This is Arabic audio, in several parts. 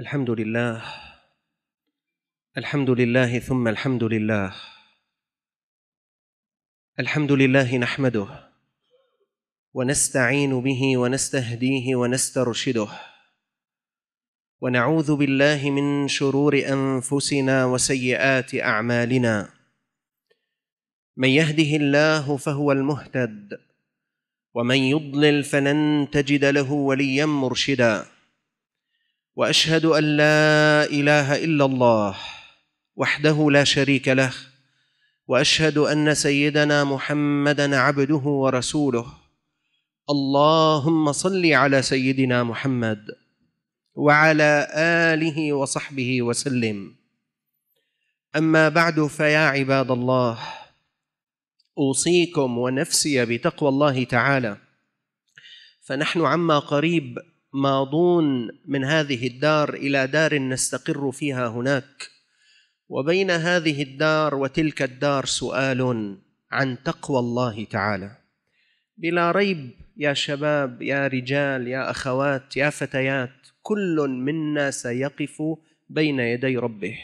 الحمد لله الحمد لله ثم الحمد لله الحمد لله نحمده ونستعين به ونستهديه ونسترشده ونعوذ بالله من شرور انفسنا وسيئات اعمالنا من يهده الله فهو المهتد ومن يضلل فلن تجد له وليا مرشدا واشهد ان لا اله الا الله وحده لا شريك له واشهد ان سيدنا محمدا عبده ورسوله اللهم صل على سيدنا محمد وعلى اله وصحبه وسلم اما بعد فيا عباد الله اوصيكم ونفسي بتقوى الله تعالى فنحن عما قريب ماضون من هذه الدار الى دار نستقر فيها هناك وبين هذه الدار وتلك الدار سؤال عن تقوى الله تعالى بلا ريب يا شباب يا رجال يا اخوات يا فتيات كل منا سيقف بين يدي ربه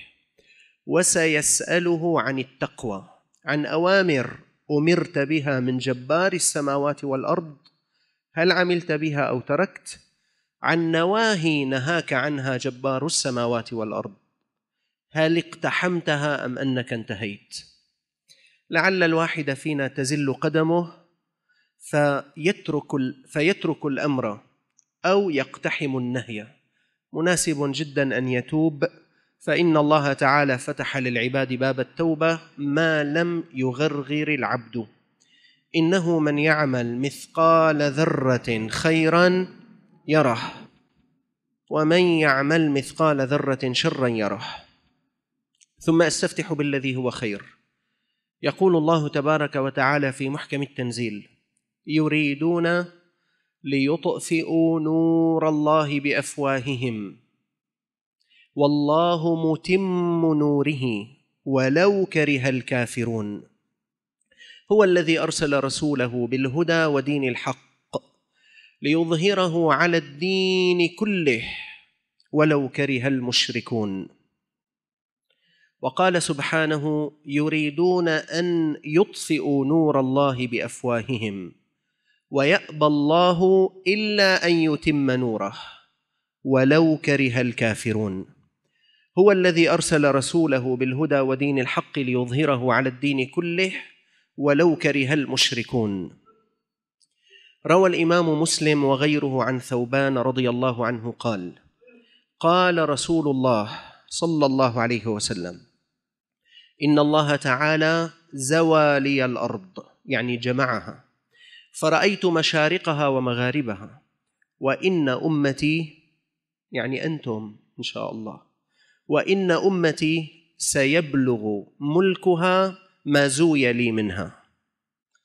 وسيساله عن التقوى عن اوامر امرت بها من جبار السماوات والارض هل عملت بها او تركت عن نواهي نهاك عنها جبار السماوات والارض هل اقتحمتها ام انك انتهيت لعل الواحد فينا تزل قدمه فيترك فيترك الامر او يقتحم النهي مناسب جدا ان يتوب فان الله تعالى فتح للعباد باب التوبه ما لم يغرغر العبد انه من يعمل مثقال ذره خيرا يره ومن يعمل مثقال ذره شرا يره ثم استفتح بالذي هو خير يقول الله تبارك وتعالى في محكم التنزيل يريدون ليطفئوا نور الله بافواههم والله متم نوره ولو كره الكافرون هو الذي ارسل رسوله بالهدى ودين الحق ليظهره على الدين كله ولو كره المشركون وقال سبحانه يريدون ان يطفئوا نور الله بافواههم ويابى الله الا ان يتم نوره ولو كره الكافرون هو الذي ارسل رسوله بالهدى ودين الحق ليظهره على الدين كله ولو كره المشركون روى الامام مسلم وغيره عن ثوبان رضي الله عنه قال قال رسول الله صلى الله عليه وسلم ان الله تعالى زوى لي الارض يعني جمعها فرايت مشارقها ومغاربها وان امتي يعني انتم ان شاء الله وان امتي سيبلغ ملكها ما زوي لي منها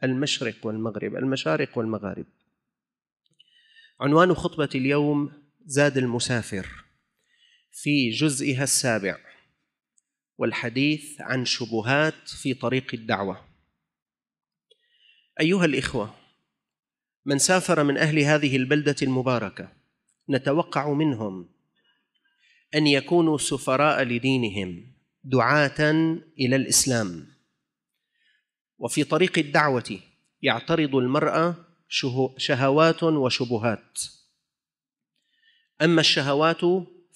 المشرق والمغرب المشارق والمغارب عنوان خطبة اليوم زاد المسافر في جزئها السابع والحديث عن شبهات في طريق الدعوة أيها الإخوة من سافر من أهل هذه البلدة المباركة نتوقع منهم أن يكونوا سفراء لدينهم دعاة إلى الإسلام وفي طريق الدعوة يعترض المرأة شهوات وشبهات أما الشهوات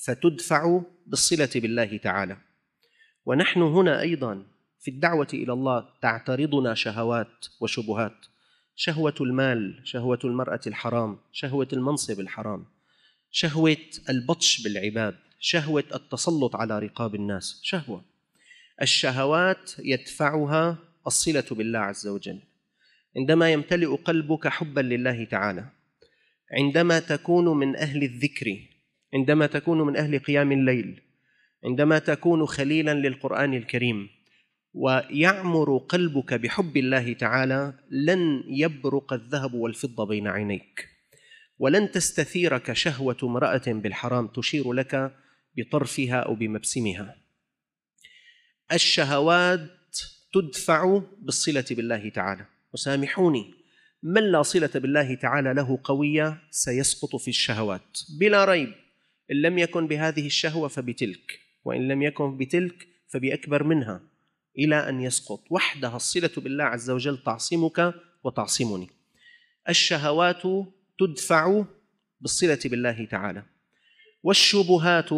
فتدفع بالصلة بالله تعالى ونحن هنا أيضا في الدعوة إلى الله تعترضنا شهوات وشبهات شهوة المال، شهوة المرأة الحرام، شهوة المنصب الحرام، شهوة البطش بالعباد، شهوة التسلط على رقاب الناس، شهوة. الشهوات يدفعها الصلة بالله عز وجل عندما يمتلئ قلبك حبا لله تعالى عندما تكون من أهل الذكر عندما تكون من أهل قيام الليل عندما تكون خليلا للقرآن الكريم ويعمر قلبك بحب الله تعالى لن يبرق الذهب والفضة بين عينيك ولن تستثيرك شهوة امرأة بالحرام تشير لك بطرفها أو بمبسمها الشهوات تدفع بالصلة بالله تعالى وسامحوني من لا صلة بالله تعالى له قوية سيسقط في الشهوات بلا ريب إن لم يكن بهذه الشهوة فبتلك وإن لم يكن بتلك فبأكبر منها إلى أن يسقط وحدها الصلة بالله عز وجل تعصمك وتعصمني الشهوات تدفع بالصلة بالله تعالى والشبهات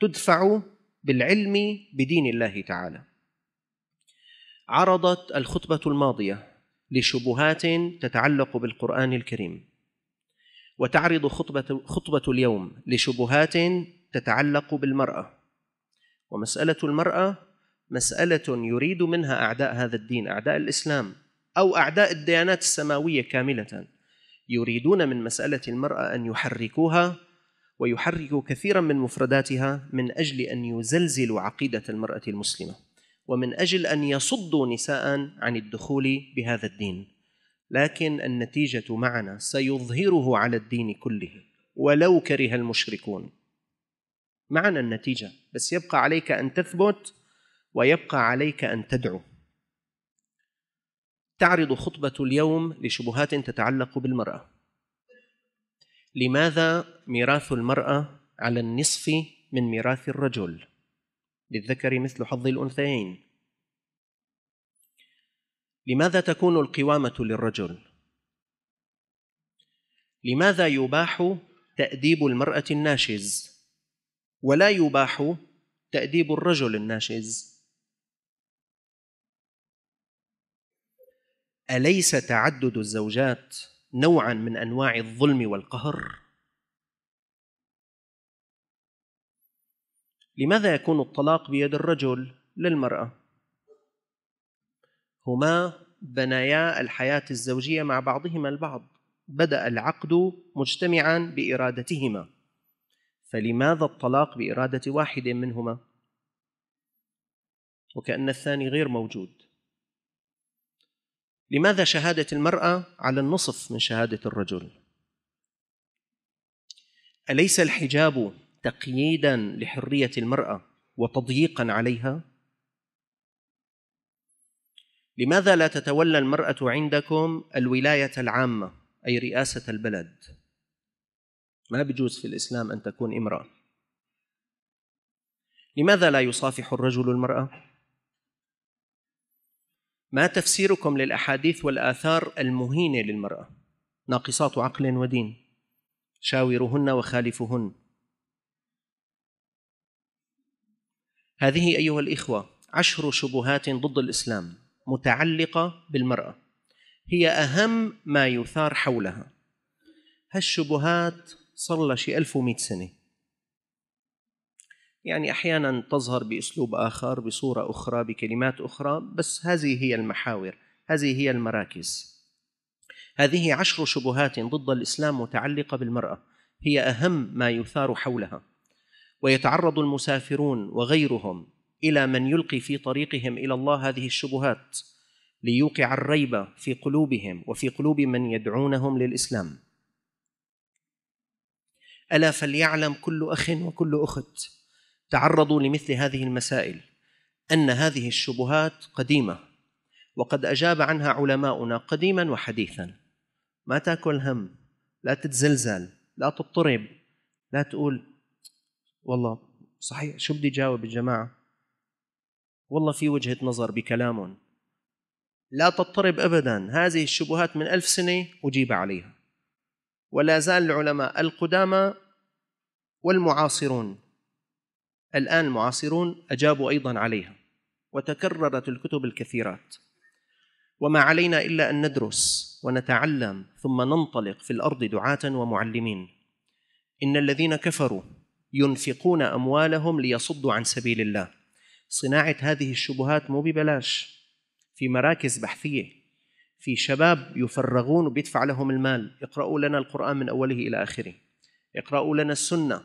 تدفع بالعلم بدين الله تعالى عرضت الخطبة الماضية لشبهات تتعلق بالقرآن الكريم وتعرض خطبة, خطبة اليوم لشبهات تتعلق بالمرأة ومسألة المرأة مسألة يريد منها أعداء هذا الدين أعداء الإسلام أو أعداء الديانات السماوية كاملة يريدون من مسألة المرأة أن يحركوها ويحركوا كثيرا من مفرداتها من أجل أن يزلزلوا عقيدة المرأة المسلمة ومن اجل ان يصدوا نساء عن الدخول بهذا الدين لكن النتيجه معنا سيظهره على الدين كله ولو كره المشركون معنا النتيجه بس يبقى عليك ان تثبت ويبقى عليك ان تدعو تعرض خطبه اليوم لشبهات تتعلق بالمراه لماذا ميراث المراه على النصف من ميراث الرجل للذكر مثل حظ الأنثيين لماذا تكون القوامة للرجل؟ لماذا يباح تأديب المرأة الناشز ولا يباح تأديب الرجل الناشز؟ أليس تعدد الزوجات نوعا من أنواع الظلم والقهر؟ لماذا يكون الطلاق بيد الرجل للمرأة؟ هما بنايا الحياة الزوجية مع بعضهما البعض بدأ العقد مجتمعا بإرادتهما فلماذا الطلاق بإرادة واحد منهما؟ وكأن الثاني غير موجود لماذا شهادة المرأة على النصف من شهادة الرجل؟ أليس الحجاب تقييدا لحريه المراه وتضييقا عليها لماذا لا تتولى المراه عندكم الولايه العامه اي رئاسه البلد ما بجوز في الاسلام ان تكون امراه لماذا لا يصافح الرجل المراه ما تفسيركم للاحاديث والاثار المهينه للمراه ناقصات عقل ودين شاورهن وخالفهن هذه أيها الإخوة عشر شبهات ضد الإسلام متعلقة بالمرأة هي أهم ما يثار حولها هالشبهات صار لها شي 1100 سنة يعني أحيانا تظهر بأسلوب آخر بصورة أخرى بكلمات أخرى بس هذه هي المحاور هذه هي المراكز هذه عشر شبهات ضد الإسلام متعلقة بالمرأة هي أهم ما يثار حولها ويتعرض المسافرون وغيرهم الى من يلقي في طريقهم الى الله هذه الشبهات ليوقع الريبه في قلوبهم وفي قلوب من يدعونهم للاسلام الا فليعلم كل اخ وكل اخت تعرضوا لمثل هذه المسائل ان هذه الشبهات قديمه وقد اجاب عنها علماؤنا قديما وحديثا ما تاكل هم لا تتزلزل لا تضطرب لا تقول والله صحيح شو بدي جاوب الجماعة والله في وجهة نظر بكلامهم لا تضطرب أبدا هذه الشبهات من ألف سنة أجيب عليها ولا زال العلماء القدامى والمعاصرون الآن المعاصرون أجابوا أيضا عليها وتكررت الكتب الكثيرات وما علينا إلا أن ندرس ونتعلم ثم ننطلق في الأرض دعاة ومعلمين إن الذين كفروا ينفقون اموالهم ليصدوا عن سبيل الله صناعه هذه الشبهات مو ببلاش في مراكز بحثيه في شباب يفرغون وبيدفع لهم المال اقرأوا لنا القرآن من أوله إلى آخره اقرأوا لنا السنة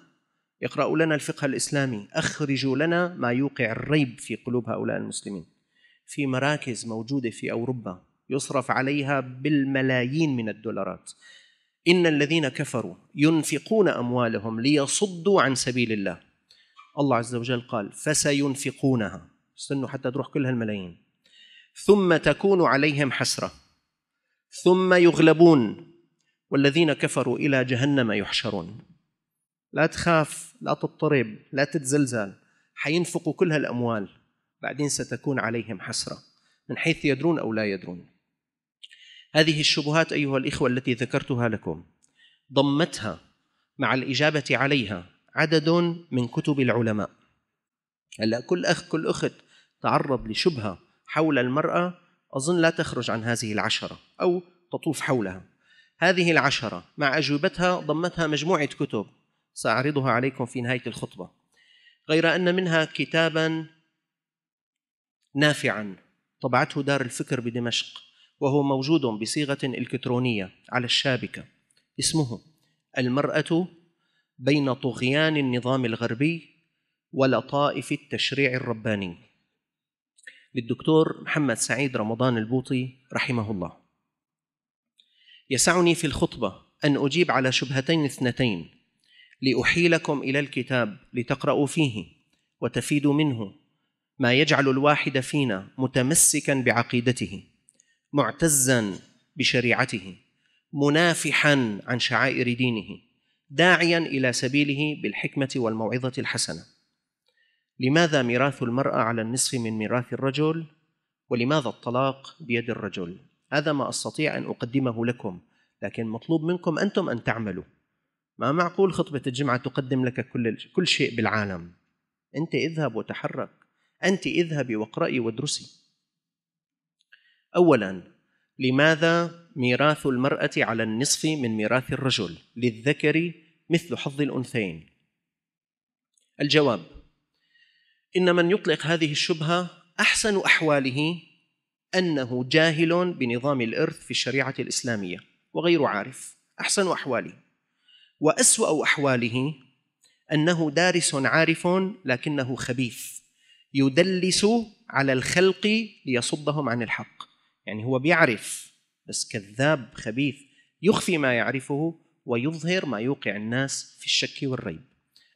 اقرأوا لنا الفقه الإسلامي أخرجوا لنا ما يوقع الريب في قلوب هؤلاء المسلمين في مراكز موجودة في أوروبا يصرف عليها بالملايين من الدولارات إن الذين كفروا ينفقون أموالهم ليصدوا عن سبيل الله الله عز وجل قال فسينفقونها استنوا حتى تروح كل هالملايين ثم تكون عليهم حسرة ثم يغلبون والذين كفروا إلى جهنم يحشرون لا تخاف لا تضطرب لا تتزلزل حينفقوا كل هالأموال بعدين ستكون عليهم حسرة من حيث يدرون أو لا يدرون هذه الشبهات ايها الاخوه التي ذكرتها لكم ضمتها مع الاجابه عليها عدد من كتب العلماء هلا كل اخ كل اخت تعرض لشبهه حول المراه اظن لا تخرج عن هذه العشره او تطوف حولها هذه العشره مع اجوبتها ضمتها مجموعه كتب ساعرضها عليكم في نهايه الخطبه غير ان منها كتابا نافعا طبعته دار الفكر بدمشق وهو موجود بصيغة إلكترونية على الشابكة اسمه المرأة بين طغيان النظام الغربي ولطائف التشريع الرباني للدكتور محمد سعيد رمضان البوطي رحمه الله يسعني في الخطبة أن أجيب على شبهتين اثنتين لأحيلكم إلى الكتاب لتقرأوا فيه وتفيدوا منه ما يجعل الواحد فينا متمسكا بعقيدته معتزا بشريعته منافحا عن شعائر دينه داعيا الى سبيله بالحكمه والموعظه الحسنه لماذا ميراث المراه على النصف من ميراث الرجل ولماذا الطلاق بيد الرجل هذا ما استطيع ان اقدمه لكم لكن مطلوب منكم انتم ان تعملوا ما معقول خطبه الجمعه تقدم لك كل كل شيء بالعالم انت اذهب وتحرك انت اذهبي واقرأي وادرسي اولا لماذا ميراث المراه على النصف من ميراث الرجل للذكر مثل حظ الانثيين الجواب ان من يطلق هذه الشبهه احسن احواله انه جاهل بنظام الارث في الشريعه الاسلاميه وغير عارف احسن احواله واسوا احواله انه دارس عارف لكنه خبيث يدلس على الخلق ليصدهم عن الحق يعني هو بيعرف بس كذاب خبيث يخفي ما يعرفه ويظهر ما يوقع الناس في الشك والريب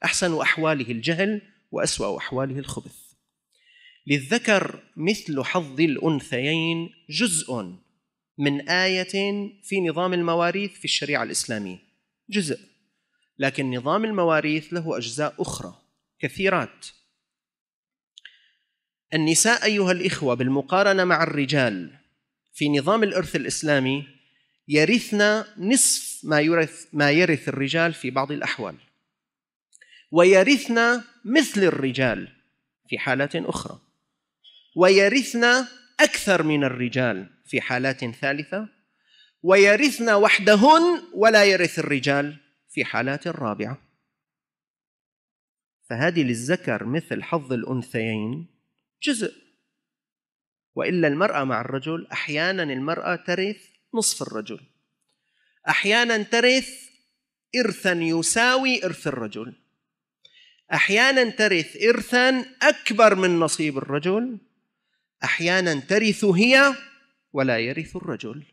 أحسن أحواله الجهل وأسوأ أحواله الخبث للذكر مثل حظ الأنثيين جزء من آية في نظام المواريث في الشريعة الإسلامية جزء لكن نظام المواريث له أجزاء أخرى كثيرات النساء أيها الإخوة بالمقارنة مع الرجال في نظام الإرث الإسلامي يرثنا نصف ما يرث ما يرث الرجال في بعض الأحوال ويرثنا مثل الرجال في حالات أخرى ويرثنا أكثر من الرجال في حالات ثالثة ويرثن وحدهن ولا يرث الرجال في حالات رابعة فهذه للذكر مثل حظ الأنثيين جزء والا المراه مع الرجل احيانا المراه ترث نصف الرجل احيانا ترث ارثا يساوي ارث الرجل احيانا ترث ارثا اكبر من نصيب الرجل احيانا ترث هي ولا يرث الرجل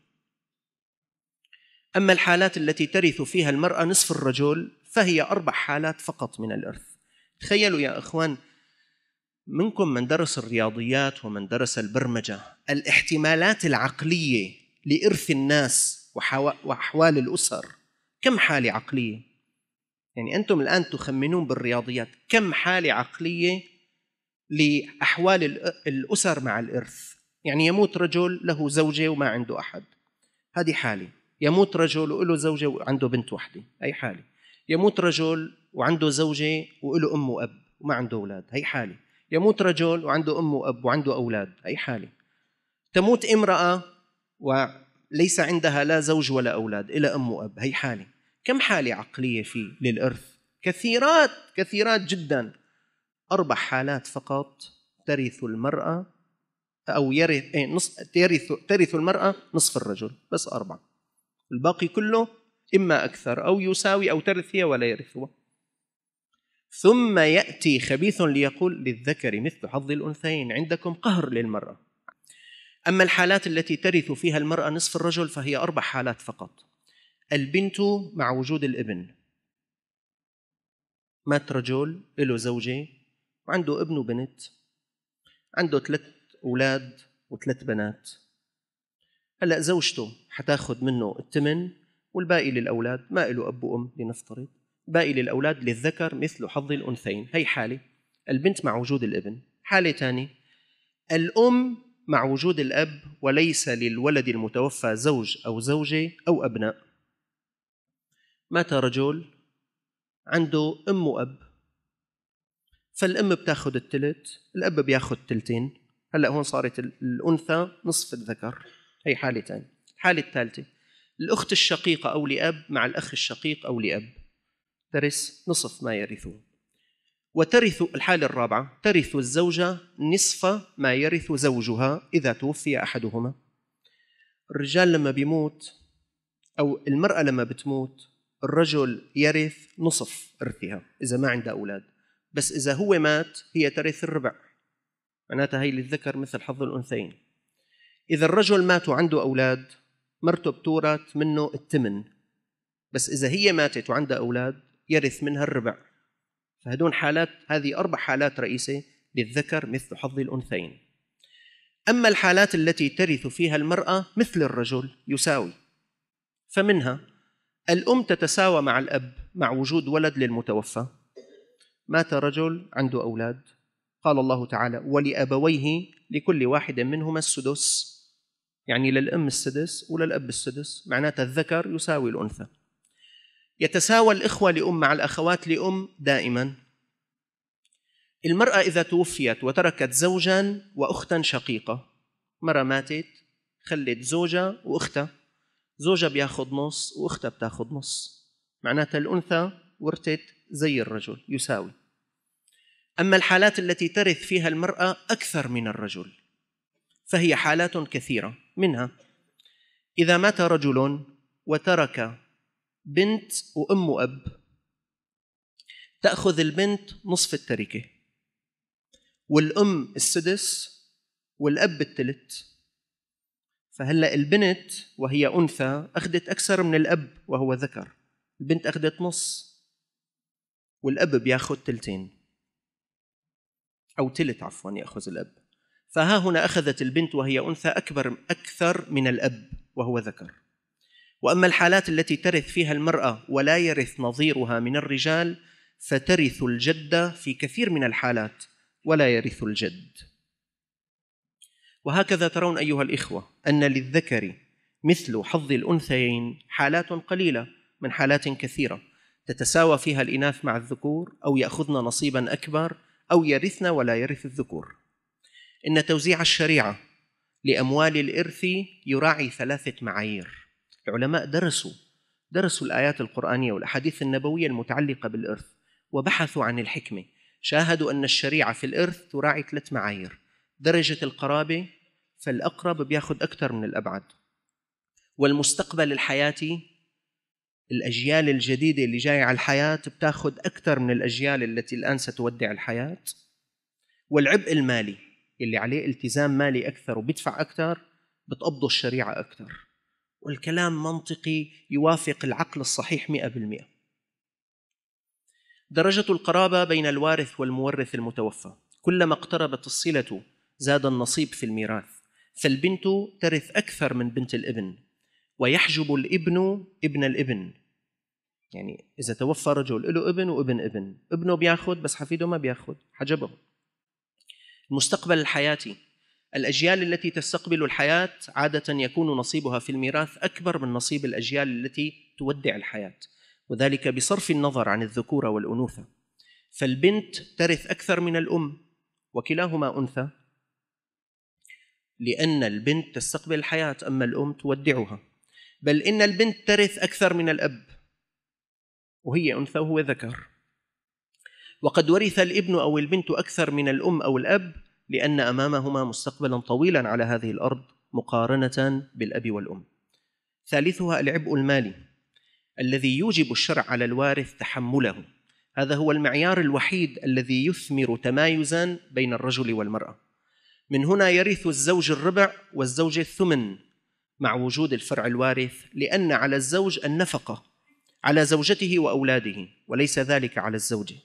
اما الحالات التي ترث فيها المراه نصف الرجل فهي اربع حالات فقط من الارث تخيلوا يا اخوان منكم من درس الرياضيات ومن درس البرمجه الاحتمالات العقليه لارث الناس واحوال الاسر كم حاله عقليه يعني انتم الان تخمنون بالرياضيات كم حاله عقليه لاحوال الاسر مع الارث يعني يموت رجل له زوجه وما عنده احد هذه حاله يموت رجل وله زوجه وعنده بنت وحده هي حاله يموت رجل وعنده زوجه وله ام واب وما عنده اولاد هي حاله يموت رجل وعنده أم وأب وعنده أولاد هي حالة تموت امرأة وليس عندها لا زوج ولا أولاد الا أم وأب هي حالة كم حالة عقلية في للإرث كثيرات كثيرات جدا أربع حالات فقط ترث المرأة أو يرث إيه، نص ترث ترث المرأة نصف الرجل بس أربعة الباقي كله إما أكثر أو يساوي أو ترث هي ولا يرث هو ثم يأتي خبيث ليقول للذكر مثل حظ الأنثيين عندكم قهر للمرأة أما الحالات التي ترث فيها المرأة نصف الرجل فهي أربع حالات فقط البنت مع وجود الابن مات رجل له زوجة وعنده ابن وبنت عنده ثلاث أولاد وثلاث بنات هلأ زوجته حتاخذ منه التمن والباقي للأولاد ما له أب وأم لنفترض باقي للأولاد للذكر مثل حظ الأنثيين هي حالة البنت مع وجود الابن حالة ثانية الأم مع وجود الأب وليس للولد المتوفى زوج أو زوجة أو أبناء مات رجل عنده أم وأب فالأم بتاخذ الثلث الأب بياخذ ثلثين هلأ هون صارت الأنثى نصف الذكر هي حالة ثانية الحالة الثالثة الأخت الشقيقة أو لأب مع الأخ الشقيق أو لأب ترث نصف ما يرثون وترث الحالة الرابعة ترث الزوجة نصف ما يرث زوجها إذا توفي أحدهما الرجال لما بيموت أو المرأة لما بتموت الرجل يرث نصف إرثها إذا ما عنده أولاد بس إذا هو مات هي ترث الربع معناتها هي للذكر مثل حظ الأنثيين إذا الرجل مات وعنده أولاد مرته بتورث منه الثمن بس إذا هي ماتت وعندها أولاد يرث منها الربع فهدون حالات هذه أربع حالات رئيسة للذكر مثل حظ الأنثيين أما الحالات التي ترث فيها المرأة مثل الرجل يساوي فمنها الأم تتساوى مع الأب مع وجود ولد للمتوفى مات رجل عنده أولاد قال الله تعالى ولأبويه لكل واحد منهما السدس يعني للأم السدس وللأب السدس معناتها الذكر يساوي الأنثى يتساوى الإخوة لأم مع الأخوات لأم دائما المرأة إذا توفيت وتركت زوجا وأختا شقيقة مرة ماتت خلت زوجها وأختها زوجها بياخذ نص وأختها بتاخذ نص معناتها الأنثى ورثت زي الرجل يساوي أما الحالات التي ترث فيها المرأة أكثر من الرجل فهي حالات كثيرة منها إذا مات رجل وترك بنت وام واب تاخذ البنت نصف التركه والام السدس والاب الثلث فهلا البنت وهي انثى اخذت اكثر من الاب وهو ذكر البنت اخذت نص والاب بياخذ ثلثين او ثلث عفوا ياخذ الاب فها هنا اخذت البنت وهي انثى اكبر اكثر من الاب وهو ذكر واما الحالات التي ترث فيها المراه ولا يرث نظيرها من الرجال فترث الجده في كثير من الحالات ولا يرث الجد وهكذا ترون ايها الاخوه ان للذكر مثل حظ الانثيين حالات قليله من حالات كثيره تتساوى فيها الاناث مع الذكور او ياخذن نصيبا اكبر او يرثن ولا يرث الذكور ان توزيع الشريعه لاموال الارث يراعي ثلاثه معايير العلماء درسوا درسوا الآيات القرآنية والأحاديث النبوية المتعلقة بالإرث وبحثوا عن الحكمة شاهدوا أن الشريعة في الإرث تراعي ثلاث معايير درجة القرابة فالأقرب بياخذ أكثر من الأبعد والمستقبل الحياتي الأجيال الجديدة اللي جاية على الحياة بتاخذ أكثر من الأجيال التي الآن ستودع الحياة والعبء المالي اللي عليه التزام مالي أكثر وبيدفع أكثر بتقبضه الشريعة أكثر والكلام منطقي يوافق العقل الصحيح 100% درجة القرابة بين الوارث والمورث المتوفى كلما اقتربت الصلة زاد النصيب في الميراث فالبنت ترث أكثر من بنت الابن ويحجب الابن ابن الابن يعني إذا توفى رجل له ابن وابن ابن ابنه بياخد بس حفيده ما بياخد حجبه المستقبل الحياتي الأجيال التي تستقبل الحياة عادة يكون نصيبها في الميراث أكبر من نصيب الأجيال التي تودع الحياة وذلك بصرف النظر عن الذكورة والأنوثة فالبنت ترث أكثر من الأم وكلاهما أنثى لأن البنت تستقبل الحياة أما الأم تودعها بل إن البنت ترث أكثر من الأب وهي أنثى وهو ذكر وقد ورث الابن أو البنت أكثر من الأم أو الأب لأن أمامهما مستقبلا طويلا على هذه الأرض مقارنة بالأب والأم. ثالثها العبء المالي الذي يوجب الشرع على الوارث تحمله. هذا هو المعيار الوحيد الذي يثمر تمايزا بين الرجل والمرأة. من هنا يرث الزوج الربع والزوج الثمن مع وجود الفرع الوارث لأن على الزوج النفقة على زوجته وأولاده وليس ذلك على الزوجة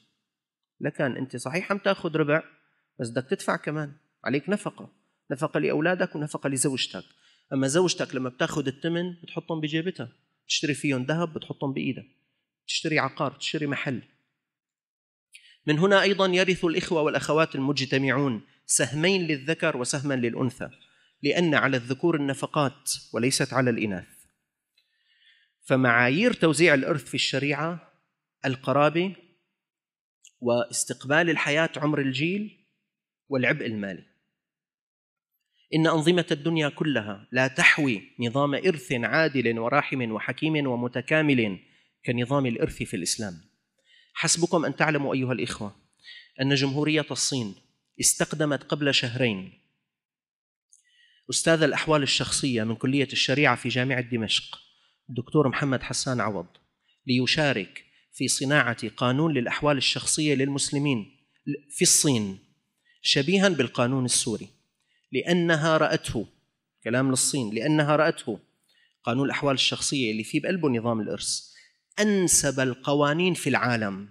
لكان أنت صحيح عم تأخذ ربع بس بدك تدفع كمان عليك نفقه نفقه لاولادك ونفقه لزوجتك اما زوجتك لما بتاخذ الثمن بتحطهم بجيبتها بتشتري فيهم ذهب بتحطهم بايدك بتشتري عقار بتشتري محل من هنا ايضا يرث الاخوه والاخوات المجتمعون سهمين للذكر وسهما للانثى لان على الذكور النفقات وليست على الاناث فمعايير توزيع الارث في الشريعه القرابه واستقبال الحياه عمر الجيل والعبء المالي إن أنظمة الدنيا كلها لا تحوي نظام إرث عادل وراحم وحكيم ومتكامل كنظام الإرث في الإسلام حسبكم أن تعلموا أيها الإخوة أن جمهورية الصين استقدمت قبل شهرين أستاذ الأحوال الشخصية من كلية الشريعة في جامعة دمشق الدكتور محمد حسان عوض ليشارك في صناعة قانون للأحوال الشخصية للمسلمين في الصين شبيها بالقانون السوري لأنها رأته كلام للصين لأنها رأته قانون الأحوال الشخصية اللي فيه بقلبه نظام الإرث أنسب القوانين في العالم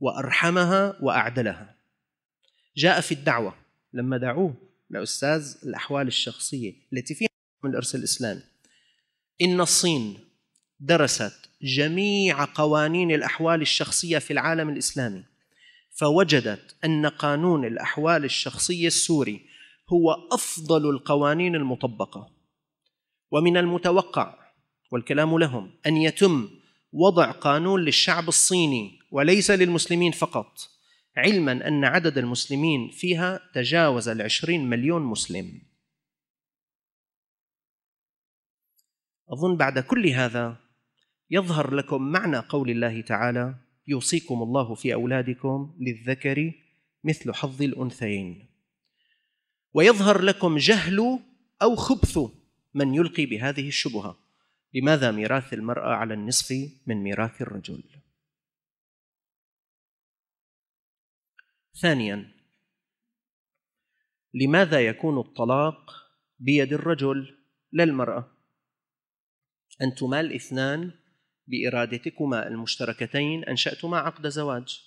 وأرحمها وأعدلها جاء في الدعوة لما دعوه لأستاذ الأحوال الشخصية التي فيها نظام الإرث الإسلامي إن الصين درست جميع قوانين الأحوال الشخصية في العالم الإسلامي فوجدت أن قانون الأحوال الشخصية السوري هو أفضل القوانين المطبقة ومن المتوقع والكلام لهم أن يتم وضع قانون للشعب الصيني وليس للمسلمين فقط علما أن عدد المسلمين فيها تجاوز العشرين مليون مسلم أظن بعد كل هذا يظهر لكم معنى قول الله تعالى يوصيكم الله في أولادكم للذكر مثل حظ الأنثيين ويظهر لكم جهل أو خبث من يلقي بهذه الشبهة لماذا ميراث المرأة على النصف من ميراث الرجل ثانيا لماذا يكون الطلاق بيد الرجل لا المرأة انتما الاثنان بإرادتكما المشتركتين أنشأتما عقد زواج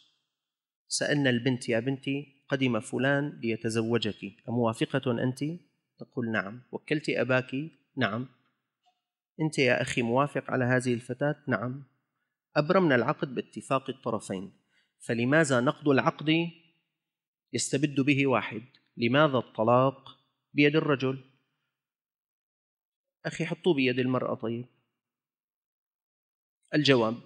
سألنا البنت يا بنتي قدم فلان ليتزوجك أموافقة أنت؟ تقول نعم وكلت أباك؟ نعم أنت يا أخي موافق على هذه الفتاة؟ نعم أبرمنا العقد باتفاق الطرفين فلماذا نقض العقد يستبد به واحد لماذا الطلاق بيد الرجل أخي حطوه بيد المرأة طيب الجواب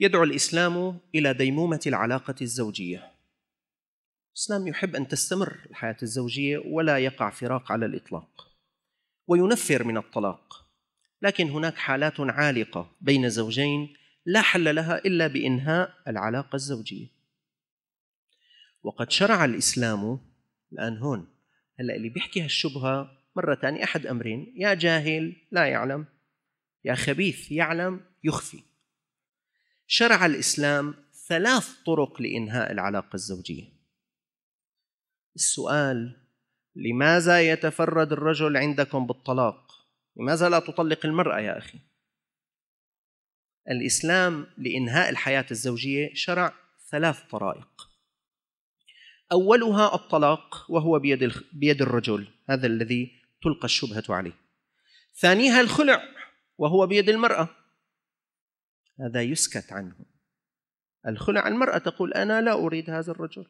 يدعو الاسلام الى ديمومه العلاقه الزوجيه الاسلام يحب ان تستمر الحياه الزوجيه ولا يقع فراق على الاطلاق وينفر من الطلاق لكن هناك حالات عالقه بين زوجين لا حل لها الا بانهاء العلاقه الزوجيه وقد شرع الاسلام الان هون هلا اللي بيحكي هالشبهه مره ثانيه احد امرين يا جاهل لا يعلم يعني خبيث يعلم يخفي شرع الإسلام ثلاث طرق لإنهاء العلاقة الزوجية السؤال لماذا يتفرد الرجل عندكم بالطلاق لماذا لا تطلق المرأة يا أخي الإسلام لإنهاء الحياة الزوجية شرع ثلاث طرائق أولها الطلاق وهو بيد بيد الرجل هذا الذي تلقى الشبهة عليه ثانيها الخلع وهو بيد المرأة هذا يسكت عنه الخلع المرأة تقول أنا لا أريد هذا الرجل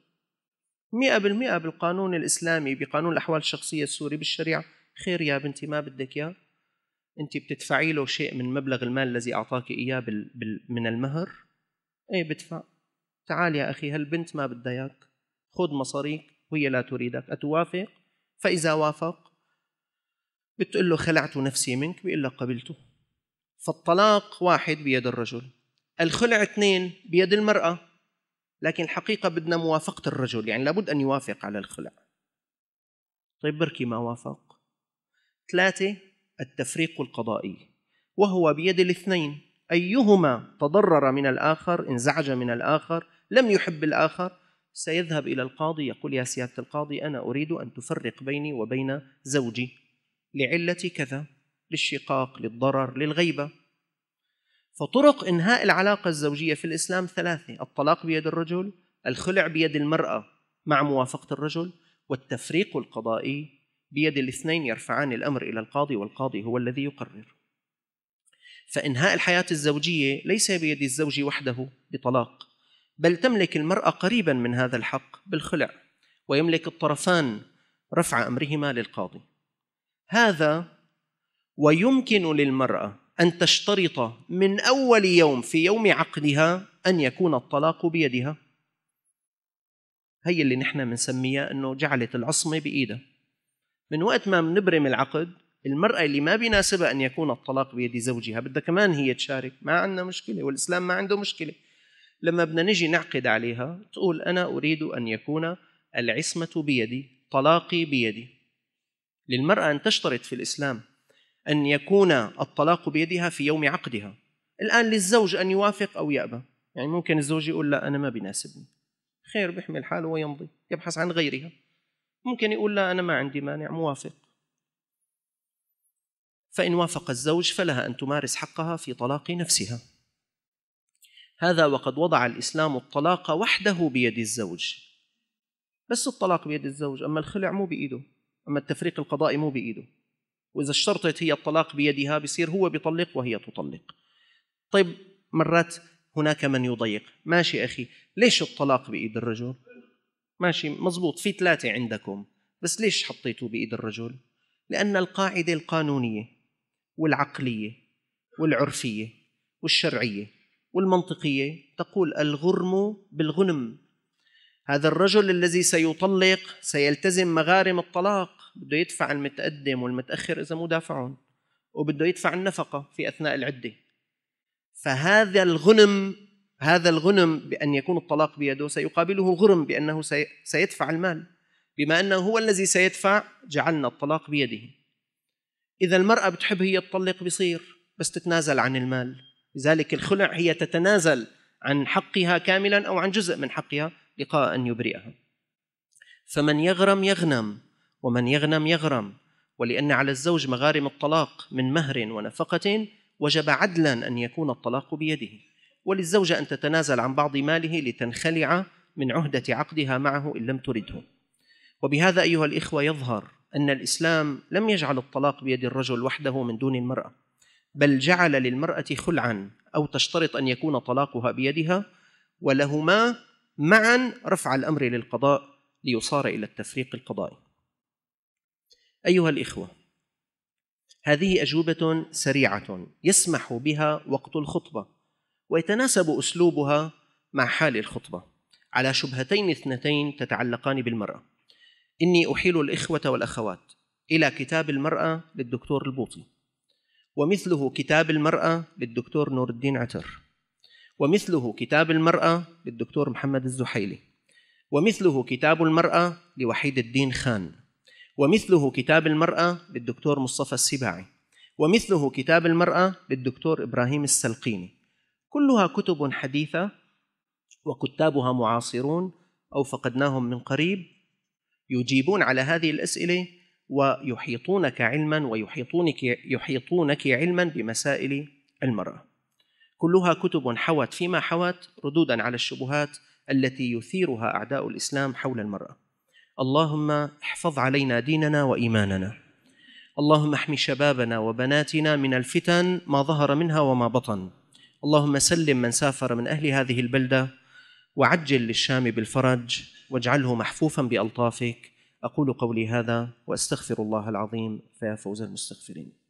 مئة بالمئة بالقانون الإسلامي بقانون الأحوال الشخصية السوري بالشريعة خير يا بنتي ما بدك إياه أنت بتدفعي له شيء من مبلغ المال الذي أعطاك إياه بال... بال... من المهر إيه بدفع تعال يا أخي هالبنت ما بدها إياك خذ مصاريك وهي لا تريدك أتوافق فإذا وافق بتقول له خلعت نفسي منك بيقول لك قبلته فالطلاق واحد بيد الرجل الخلع اثنين بيد المرأة لكن الحقيقة بدنا موافقة الرجل يعني لابد أن يوافق على الخلع طيب بركي ما وافق ثلاثة التفريق القضائي وهو بيد الاثنين أيهما تضرر من الآخر انزعج من الآخر لم يحب الآخر سيذهب إلى القاضي يقول يا سيادة القاضي أنا أريد أن تفرق بيني وبين زوجي لعلة كذا للشقاق للضرر للغيبة فطرق إنهاء العلاقة الزوجية في الإسلام ثلاثة الطلاق بيد الرجل الخلع بيد المرأة مع موافقة الرجل والتفريق القضائي بيد الاثنين يرفعان الأمر إلى القاضي والقاضي هو الذي يقرر فإنهاء الحياة الزوجية ليس بيد الزوج وحده بطلاق بل تملك المرأة قريبا من هذا الحق بالخلع ويملك الطرفان رفع أمرهما للقاضي هذا ويمكن للمرأة أن تشترط من أول يوم في يوم عقدها أن يكون الطلاق بيدها هي اللي نحن بنسميها أنه جعلت العصمة بإيدها من وقت ما بنبرم العقد المرأة اللي ما بيناسبها أن يكون الطلاق بيد زوجها بدها كمان هي تشارك ما عندنا مشكلة والإسلام ما عنده مشكلة لما بدنا نجي نعقد عليها تقول أنا أريد أن يكون العصمة بيدي طلاقي بيدي للمرأة أن تشترط في الإسلام أن يكون الطلاق بيدها في يوم عقدها الآن للزوج أن يوافق أو يأبى يعني ممكن الزوج يقول لا أنا ما بناسبني خير بيحمل حاله ويمضي يبحث عن غيرها ممكن يقول لا أنا ما عندي مانع موافق فإن وافق الزوج فلها أن تمارس حقها في طلاق نفسها هذا وقد وضع الإسلام الطلاق وحده بيد الزوج بس الطلاق بيد الزوج أما الخلع مو بإيده أما التفريق القضائي مو بإيده واذا اشترطت هي الطلاق بيدها بصير هو بيطلق وهي تطلق طيب مرات هناك من يضيق ماشي اخي ليش الطلاق بايد الرجل ماشي مزبوط في ثلاثه عندكم بس ليش حطيتوه بايد الرجل لان القاعده القانونيه والعقليه والعرفيه والشرعيه والمنطقيه تقول الغرم بالغنم هذا الرجل الذي سيطلق سيلتزم مغارم الطلاق بده يدفع المتقدم والمتأخر إذا مو دافعهم وبده يدفع النفقة في أثناء العدة فهذا الغنم هذا الغنم بأن يكون الطلاق بيده سيقابله غرم بأنه سيدفع المال بما أنه هو الذي سيدفع جعلنا الطلاق بيده إذا المرأة بتحب هي تطلق بصير بس تتنازل عن المال لذلك الخلع هي تتنازل عن حقها كاملا أو عن جزء من حقها لقاء أن يبرئها فمن يغرم يغنم ومن يغنم يغرم ولأن على الزوج مغارم الطلاق من مهر ونفقة وجب عدلا أن يكون الطلاق بيده وللزوجة أن تتنازل عن بعض ماله لتنخلع من عهدة عقدها معه إن لم ترده وبهذا أيها الإخوة يظهر أن الإسلام لم يجعل الطلاق بيد الرجل وحده من دون المرأة بل جعل للمرأة خلعا أو تشترط أن يكون طلاقها بيدها ولهما معا رفع الأمر للقضاء ليصار إلى التفريق القضائي ايها الاخوه هذه اجوبه سريعه يسمح بها وقت الخطبه ويتناسب اسلوبها مع حال الخطبه على شبهتين اثنتين تتعلقان بالمراه اني احيل الاخوه والاخوات الى كتاب المراه للدكتور البوطي ومثله كتاب المراه للدكتور نور الدين عتر ومثله كتاب المراه للدكتور محمد الزحيلي ومثله كتاب المراه لوحيد الدين خان ومثله كتاب المرأة للدكتور مصطفى السباعي ومثله كتاب المرأة للدكتور إبراهيم السلقيني كلها كتب حديثة وكتابها معاصرون أو فقدناهم من قريب يجيبون على هذه الأسئلة ويحيطونك علما ويحيطونك يحيطونك علما بمسائل المرأة كلها كتب حوت فيما حوت ردودا على الشبهات التي يثيرها أعداء الإسلام حول المرأة اللهم احفظ علينا ديننا وايماننا اللهم احم شبابنا وبناتنا من الفتن ما ظهر منها وما بطن اللهم سلم من سافر من اهل هذه البلده وعجل للشام بالفرج واجعله محفوفا بالطافك اقول قولي هذا واستغفر الله العظيم فيا فوز المستغفرين